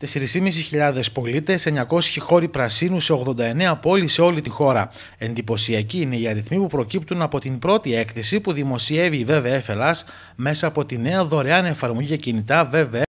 4.500 πολίτε, 900 χώροι πρασίνου σε 89 πόλεις σε όλη τη χώρα. Εντυπωσιακοί είναι οι αριθμοί που προκύπτουν από την πρώτη έκθεση που δημοσιεύει η ΒΒΕ μέσα από τη νέα δωρεάν εφαρμογή για κινητά ΒΒΕ